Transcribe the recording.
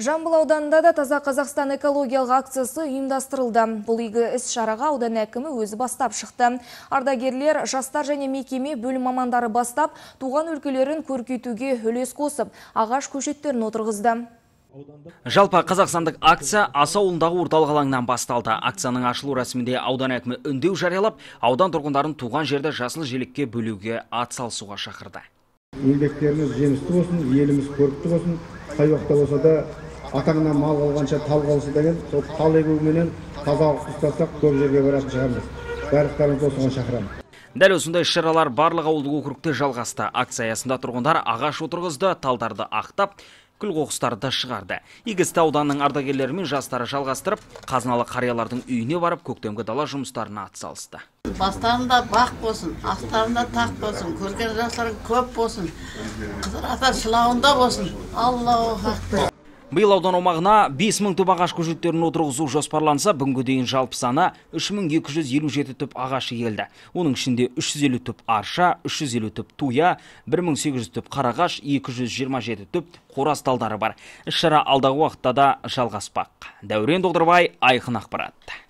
Жамбыл ауданында да таза Қазақстан экологиялық акциясы ұйымдастырылды. Бұл игі іс шараға аудан әкімі өзі бастап шықты. Ардагерлер жастар және мекеме бөлім мамандары бастап, туған өлкелерін көркейтуге үлес қосып, ағаш көшеттерін отырғызды. Жалпы қазақстандық акция Аса ауылындағы орталық алаңнан басталды. Акцияның ашылу рәсімінде аудан әкімі үндеу жариялап, аудан тұрғындарын туған жерді жасыл желікке бөлуге салысуға шақырды. Еңбектеріңіз жемісті болсын, еліміз көрікті болсын, қай уақытта болса да атаңнан мал алғанша тал қалсын деген сол тал егуменен тазалықты ұстасақ көп жерге баратын шығармыз барлықтарыңызды осыған шақырамын дәл осындай шаралар барлық ауылдық округте жалғасты акция аясында тұрғындар ағаш отырғызды талдарды ақтап күл қоқыстарды шығарды істі ауданның ардагерлері мен жастары жалғастырып қазыналы қариялардың үйіне барып көктемгі дала жұмыстарына атсалысты бастарында бақ болсын астарында тақ болсын көрген жастарың көп болсын қызыр ата шылауында болсын Алла! акбар биыл аудан аумағына бес мың түп ағаш көшеттерін отырғызу жоспарланса бүгінге дейін жалпы саны үш мың екі жүз елу жеті түп ағаш егілді оның ішінде үш жүз елу түп арша үш жүз елу түп туя бір мың сегіз жүз түп қарағаш екі жүз жиырма жеті түп қораз талдары бар іс шара алдағы уақытта да жалғаспақ дәурен доғдырбай айқын ақпарат